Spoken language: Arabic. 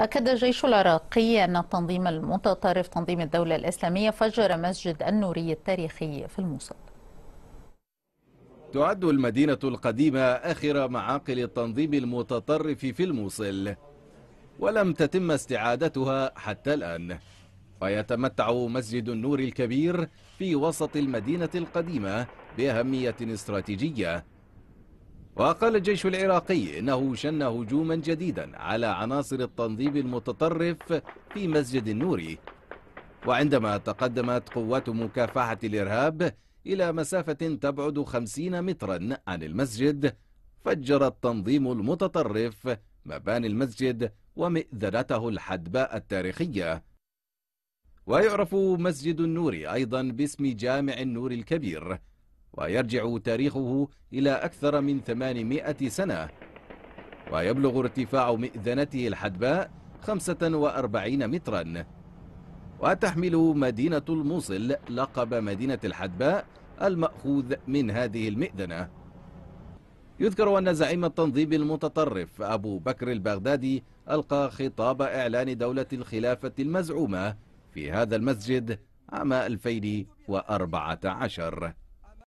أكد الجيش العراقي أن التنظيم المتطرف تنظيم الدولة الإسلامية فجر مسجد النوري التاريخي في الموصل تعد المدينة القديمة آخر معاقل التنظيم المتطرف في الموصل ولم تتم استعادتها حتى الآن ويتمتع مسجد النور الكبير في وسط المدينة القديمة بأهمية استراتيجية وقال الجيش العراقي إنه شن هجوما جديدا على عناصر التنظيم المتطرف في مسجد النوري وعندما تقدمت قوات مكافحة الإرهاب إلى مسافة تبعد خمسين مترا عن المسجد فجر التنظيم المتطرف مباني المسجد ومئذنته الحدباء التاريخية ويعرف مسجد النور أيضا باسم جامع النور الكبير ويرجع تاريخه إلى أكثر من 800 سنة ويبلغ ارتفاع مئذنته الحدباء 45 مترا وتحمل مدينة الموصل لقب مدينة الحدباء المأخوذ من هذه المئذنة يذكر أن زعيم التنظيم المتطرف أبو بكر البغدادي ألقى خطاب إعلان دولة الخلافة المزعومة في هذا المسجد عام 2014